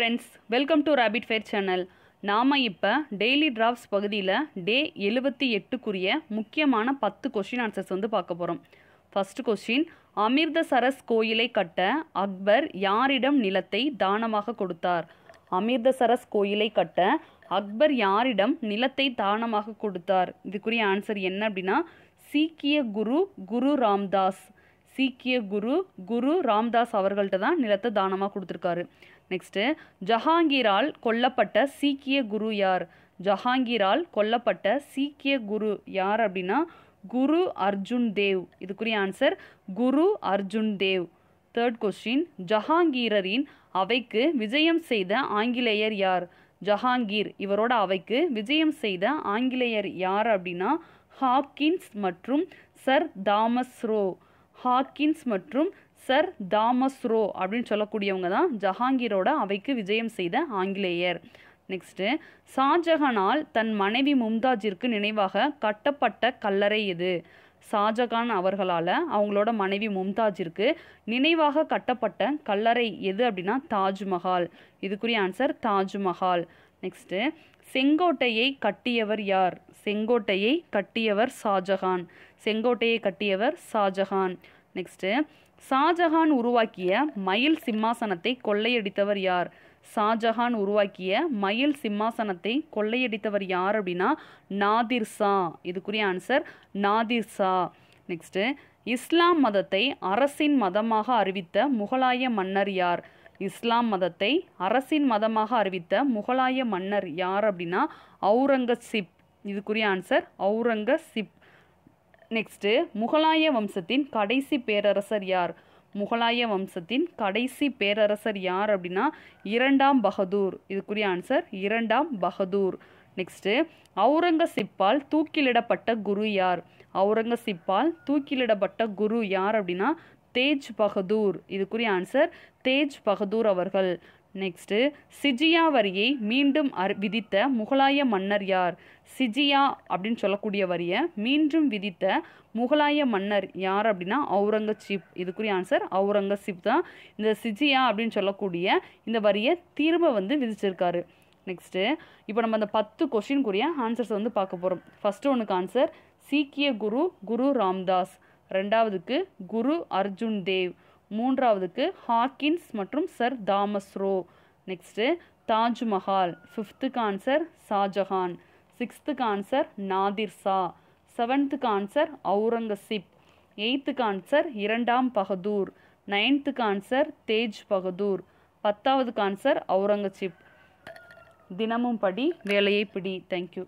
friends welcome to rapid fire channel நாம் இப்போ daily ட்ராஃப்ஸ் பகுதியில் டே எழுபத்தி எட்டுக்குரிய முக்கியமான பத்து கொஷின் ஆன்சர்ஸ் வந்து பார்க்க போகிறோம் ஃபஸ்ட் கொஷின் அமிர்தசரஸ் கோயிலை கட்ட அக்பர் யாரிடம் நிலத்தை தானமாக கொடுத்தார் அமிர்தசரஸ் கோயிலை கட்ட அக்பர் யாரிடம் நிலத்தை தானமாக கொடுத்தார் இதுக்குரிய ஆன்சர் என்ன அப்படின்னா சீக்கிய குரு குரு ராம்தாஸ் சீக்கிய குரு குரு ராம்தாஸ் அவர்கள்ட்ட தான் நிலத்தை தானமாக கொடுத்துருக்காரு நெக்ஸ்ட்டு ஜஹாங்கீரால் கொல்லப்பட்ட சீக்கிய குரு யார் ஜஹாங்கீரால் கொல்லப்பட்ட சீக்கிய குரு யார் அப்படின்னா குரு அர்ஜுன் தேவ் இதுக்குரிய answer Guru Arjun Dev third question ஜஹாங்கீரரின் அவைக்கு விஜயம் செய்த ஆங்கிலேயர் யார் ஜஹாங்கீர் இவரோட அவைக்கு விஜயம் செய்த ஆங்கிலேயர் யார் அப்படின்னா ஹாப்கின்ஸ் மற்றும் சர் தாமஸ் ரோ ஹாக்கின்ஸ் மற்றும் சர் தாமஸ் ரோ அப்படின்னு சொல்லக்கூடியவங்க தான் ஜஹாங்கீரோட அவைக்கு விஜயம் செய்த ஆங்கிலேயர் நெக்ஸ்ட்டு ஷாஜஹானால் தன் மனைவி மும்தாஜிற்கு நினைவாக கட்டப்பட்ட கல்லறை இது ஷாஜகான் அவர்களால் அவங்களோட மனைவி மும்தாஜிற்கு நினைவாக கட்டப்பட்ட கல்லறை எது அப்படின்னா தாஜ்மஹால் இதுக்குரிய ஆன்சர் தாஜ்மஹால் நெக்ஸ்ட்டு செங்கோட்டையை கட்டியவர் யார் செங்கோட்டையை கட்டியவர் ஷாஜஹான் செங்கோட்டையை கட்டியவர் ஷாஜஹான் நெக்ஸ்ட்டு ஷாஜஹான் உருவாக்கிய மயில் சிம்மாசனத்தை கொள்ளையடித்தவர் யார் ஷாஜஹான் உருவாக்கிய மயில் சிம்மாசனத்தை கொள்ளையடித்தவர் யார் அப்படின்னா நாதிர் ஷா இதுக்குரிய ஆன்சர் நாதிர் ஷா நெக்ஸ்ட்டு இஸ்லாம் மதத்தை அரசின் மதமாக அறிவித்த முகலாய மன்னர் யார் இஸ்லாம் மதத்தை அரசின் மதமாக அறிவித்த முகலாய மன்னர் யார் அப்படின்னா அவுரங்கசீப் இதுக்குரிய ஆன்சர் அவுரங்கசீப் நெக்ஸ்ட்டு முகலாய வம்சத்தின் கடைசி பேரரசர் யார் முகலாய வம்சத்தின் கடைசி பேரரசர் யார் அப்படின்னா இரண்டாம் பகதூர் இதுக்குரிய ஆன்சர் இரண்டாம் பகதூர் நெக்ஸ்ட்டு அவுரங்கசீப்பால் தூக்கிலிடப்பட்ட குரு யார் அவுரங்கசீப்பால் தூக்கிலிடப்பட்ட குரு யார் அப்படின்னா தேஜ் பகதூர் இதுக்குரிய ஆன்சர் தேஜ் பகதூர் அவர்கள் நெக்ஸ்ட்டு சிஜியா வரியை மீண்டும் அர் விதித்த முகலாய மன்னர் யார் சிஜியா அப்படின்னு சொல்லக்கூடிய வரியை மீண்டும் விதித்த முகலாய மன்னர் யார் அப்படின்னா அவுரங்கசீப் இதுக்குரிய ஆன்சர் அவுரங்கசீப் தான் இந்த சிஜியா அப்படின்னு சொல்லக்கூடிய இந்த வரியை திரும்ப வந்து விதிச்சிருக்காரு நெக்ஸ்ட்டு இப்போ நம்ம அந்த பத்து கொஷின்குரிய ஆன்சர்ஸ் வந்து பார்க்க போகிறோம் ஃபஸ்ட்டு ஒன்றுக்கு ஆன்சர் சீக்கிய குரு குரு ராம்தாஸ் ரெண்டாவதுக்கு குரு அர்ஜுன் தேவ் மூன்றாவதுக்கு ஹாக்கின்ஸ் மற்றும் sir Thomas Roe next Taj Mahal ஃபிஃப்த்துக்கு ஆன்சர் ஷாஜஹான் சிக்ஸ்த்துக்கு ஆன்சர் நாதிர் ஷா செவன்த்துக்கு ஆன்சர் அவுரங்கசீப் எயித்துக்கு ஆன்சர் இரண்டாம் பகதூர் நைன்த்துக்கு ஆன்சர் தேஜ் பகதூர் பத்தாவதுக்கு ஆன்சர் ஔரங்கசீப் தினமும் படி வேலையை பிடி தேங்க்யூ